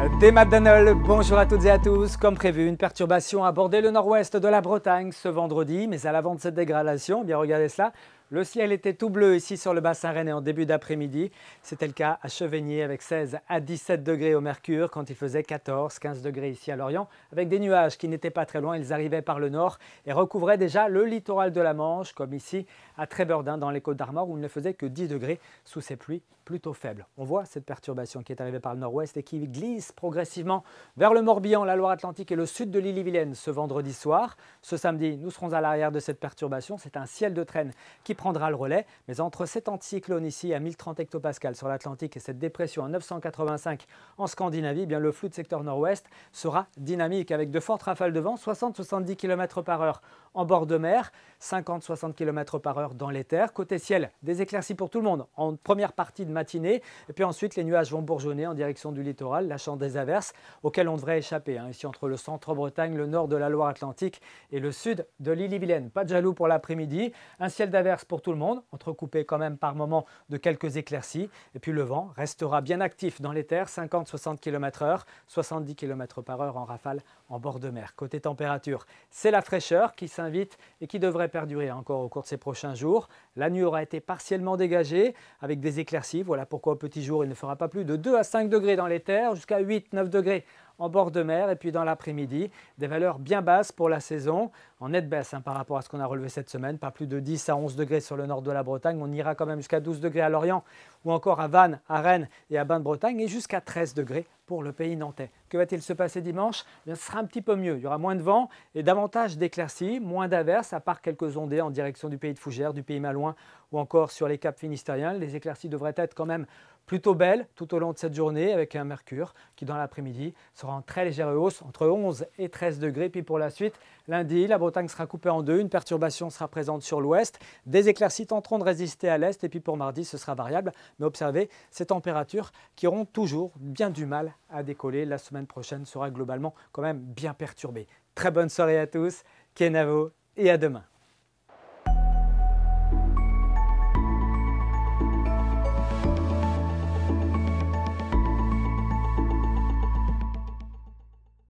Euh, Des Donald, bonjour à toutes et à tous. Comme prévu, une perturbation a bordé le nord-ouest de la Bretagne ce vendredi, mais à l'avant de cette dégradation, eh bien regardez cela, le ciel était tout bleu ici sur le bassin rennais en début d'après-midi. C'était le cas à Chevigny avec 16 à 17 degrés au mercure quand il faisait 14, 15 degrés ici à Lorient avec des nuages qui n'étaient pas très loin. Ils arrivaient par le nord et recouvraient déjà le littoral de la Manche comme ici à Trébordin dans les Côtes d'Armor où il ne faisait que 10 degrés sous ces pluies plutôt faibles. On voit cette perturbation qui est arrivée par le nord-ouest et qui glisse progressivement vers le Morbihan, la Loire-Atlantique et le sud de l'île-et-Vilaine ce vendredi soir. Ce samedi, nous serons à l'arrière de cette perturbation. C'est un ciel de traîne qui prendra le relais. Mais entre cet anticyclone ici à 1030 hectopascales sur l'Atlantique et cette dépression à 985 en Scandinavie, eh bien le flux de secteur nord-ouest sera dynamique avec de fortes rafales de vent, 60-70 km par heure en bord de mer, 50-60 km par heure dans les terres. Côté ciel, des éclaircies pour tout le monde en première partie de matinée. Et puis ensuite, les nuages vont bourgeonner en direction du littoral, lâchant des averses auxquelles on devrait échapper. Hein, ici, entre le centre-Bretagne, le nord de la Loire-Atlantique et le sud de lîle Pas de jaloux pour l'après-midi. Un ciel d'averses pour tout le monde, entrecoupé quand même par moment de quelques éclaircies. Et puis le vent restera bien actif dans les terres, 50-60 km/h, 70 km par heure en rafale en bord de mer. Côté température, c'est la fraîcheur qui s'invite et qui devrait perdurer encore au cours de ces prochains jours. La nuit aura été partiellement dégagée avec des éclaircies. Voilà pourquoi au petit jour, il ne fera pas plus de 2 à 5 degrés dans les terres, jusqu'à 8-9 degrés en bord de mer et puis dans l'après-midi, des valeurs bien basses pour la saison, en nette baisse hein, par rapport à ce qu'on a relevé cette semaine, pas plus de 10 à 11 degrés sur le nord de la Bretagne, on ira quand même jusqu'à 12 degrés à Lorient ou encore à Vannes, à Rennes et à Bain-de-Bretagne et jusqu'à 13 degrés pour le pays nantais. Que va-t-il se passer dimanche eh bien, Ce sera un petit peu mieux. Il y aura moins de vent et davantage d'éclaircies, moins d'averses, à part quelques ondées en direction du pays de Fougères, du pays malouin ou encore sur les caps finistériens. Les éclaircies devraient être quand même plutôt belle tout au long de cette journée avec un mercure qui dans l'après-midi sera en très légère hausse entre 11 et 13 degrés. Puis pour la suite, lundi, la Bretagne sera coupée en deux, une perturbation sera présente sur l'ouest, des éclaircies tenteront de résister à l'est et puis pour mardi ce sera variable. Mais observez ces températures qui auront toujours bien du mal à décoller. La semaine prochaine sera globalement quand même bien perturbée. Très bonne soirée à tous, Kenavo et à demain.